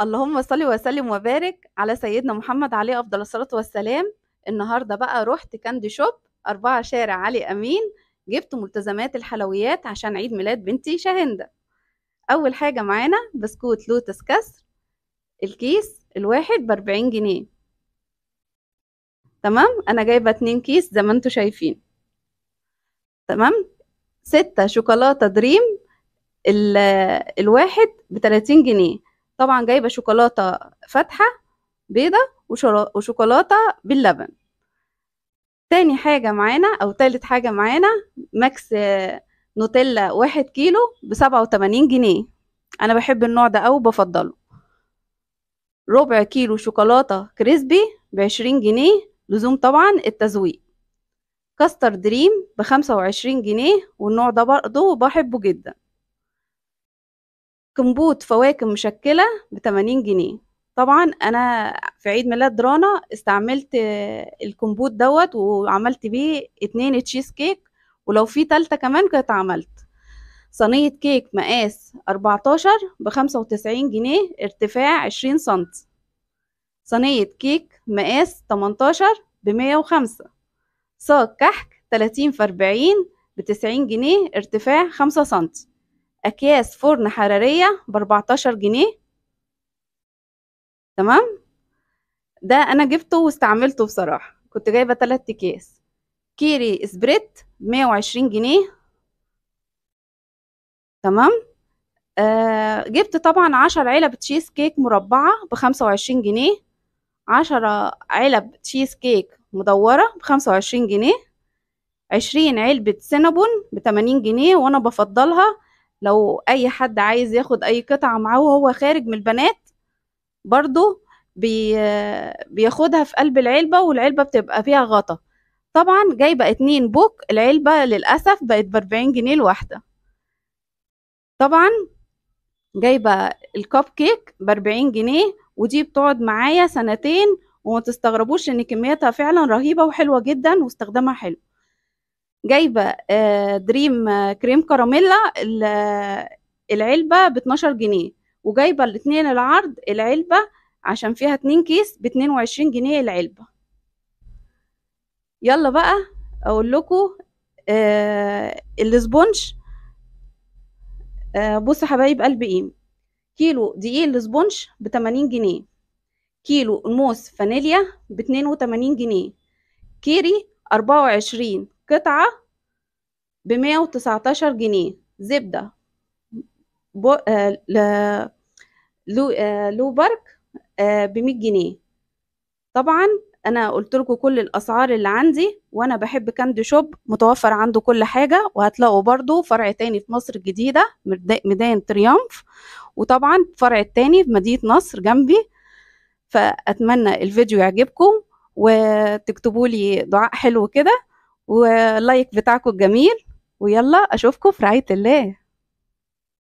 اللهم صل وسلم وبارك على سيدنا محمد عليه افضل الصلاه والسلام النهارده بقى رحت كاندي شوب أربعة شارع علي امين جبت ملتزمات الحلويات عشان عيد ميلاد بنتي شاهندة اول حاجه معانا بسكوت لوتس كسر الكيس الواحد بأربعين جنيه تمام انا جايبه اتنين كيس زي ما انتوا شايفين تمام ستة شوكولاته دريم الواحد بتلاتين جنيه طبعا جايبه شوكولاته فاتحه بيضه وشوكولاته باللبن تاني حاجه معانا او تالت حاجه معانا ماكس نوتيلا واحد كيلو بسبعة وتمانين جنيه انا بحب النوع ده او بفضله ربع كيلو شوكولاته كريسبي بعشرين جنيه لزوم طبعا التزويق كاستر دريم بخمسة وعشرين جنيه والنوع ده برضه بحبه جدا كمبوت فواكه مشكله ب 80 جنيه طبعا انا في عيد ميلاد رانا استعملت الكمبوت دوت وعملت بيه اتنين تشيز كيك ولو في تالتة كمان كنت عملت صينية كيك مقاس 14 ب 95 جنيه ارتفاع 20 سنتي صينية كيك مقاس 18 ب 105 صاج كحك 30 في 40 ب 90 جنيه ارتفاع 5 سنتي أكياس فرن حرارية بأربعتاشر جنيه تمام ده أنا جبته واستعملته بصراحة كنت جايبة تلات أكياس كيري سبريت بمية وعشرين جنيه تمام آه جبت طبعا عشر علب تشيز كيك مربعة بخمسة وعشرين جنيه عشرة علب تشيز كيك مدورة بخمسة وعشرين جنيه عشرين علبة سينابون بتمانين جنيه وأنا بفضلها لو اي حد عايز ياخد اي قطعه معاه وهو خارج من البنات برضو بي بياخدها في قلب العلبه والعلبه بتبقى فيها غطا طبعا جايبه اتنين بوك العلبه للاسف بقت باربعين جنيه الواحده طبعا جايبه الكب كيك باربعين جنيه ودي بتقعد معايا سنتين وما تستغربوش ان كميتها فعلا رهيبه وحلوه جدا واستخدامها حلو جايبه آه، دريم آه، كريم كراميلا آه، العلبه ب 12 جنيه وجايبه الاثنين العرض العلبه عشان فيها اتنين كيس ب 22 جنيه العلبه يلا بقى اقول لكم الاسبونج آه بصوا حبايب قلب ايه كيلو دقيق الاسبونج ب 80 جنيه كيلو الموس فانيليا ب 82 جنيه كيري 24 قطعة بمية وتسعتاشر جنيه زبدة بو... آه... لو... آه... بارك آه... بمية جنيه طبعا انا قلت لكم كل الاسعار اللي عندي وانا بحب كاندي شوب متوفر عنده كل حاجه وهتلاقوا برضو فرع تاني في مصر الجديده ميدان تريومف وطبعا فرع التاني في مدينه نصر جنبي فاتمنى الفيديو يعجبكم وتكتبوا لي دعاء حلو كده واللايك بتاعكم الجميل ويلا اشوفكم في رعايه الله